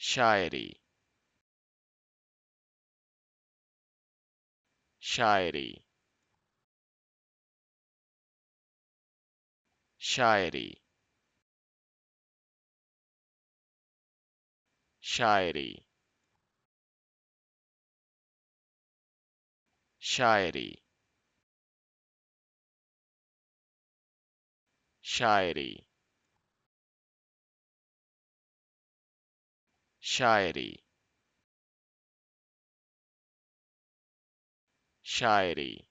شاعری شاعری شاعری شاعری شاعری شاعری Shairi Shairi